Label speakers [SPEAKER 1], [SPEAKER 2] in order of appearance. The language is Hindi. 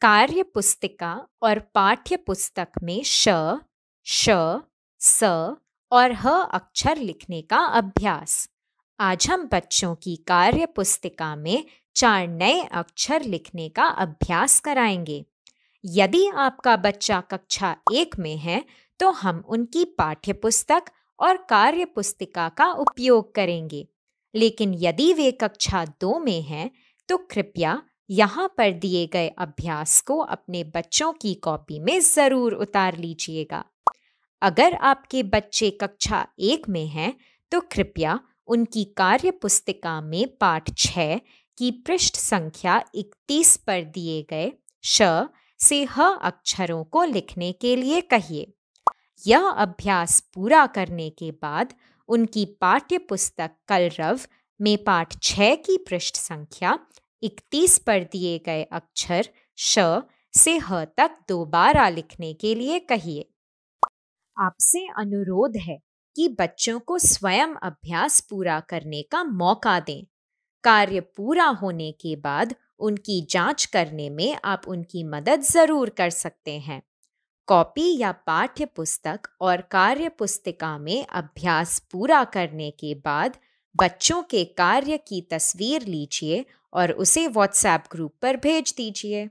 [SPEAKER 1] कार्य पुस्तिका और पाठ्य पुस्तक में श श स और ह अक्षर लिखने का अभ्यास आज हम बच्चों की कार्य पुस्तिका में चार नए अक्षर लिखने का अभ्यास कराएंगे यदि आपका बच्चा कक्षा एक में है तो हम उनकी पाठ्य पुस्तक और कार्य पुस्तिका का उपयोग करेंगे लेकिन यदि वे कक्षा दो में हैं तो कृपया यहाँ पर दिए गए अभ्यास को अपने बच्चों की कॉपी में ज़रूर उतार लीजिएगा अगर आपके बच्चे कक्षा एक में हैं तो कृपया उनकी कार्य पुस्तिका में पाठ छ की पृष्ठ संख्या इकतीस पर दिए गए श से ह अक्षरों को लिखने के लिए कहिए यह अभ्यास पूरा करने के बाद उनकी पाठ्य पुस्तक कलरव में पाठ छ की पृष्ठ संख्या इकतीस पर दिए गए अक्षर श से ह तक दोबारा लिखने के लिए कहिए आपसे अनुरोध है कि बच्चों को स्वयं अभ्यास पूरा करने का मौका दें कार्य पूरा होने के बाद उनकी जांच करने में आप उनकी मदद ज़रूर कर सकते हैं कॉपी या पाठ्य पुस्तक और कार्य पुस्तिका में अभ्यास पूरा करने के बाद बच्चों के कार्य की तस्वीर लीजिए और उसे व्हाट्सएप ग्रुप पर भेज दीजिए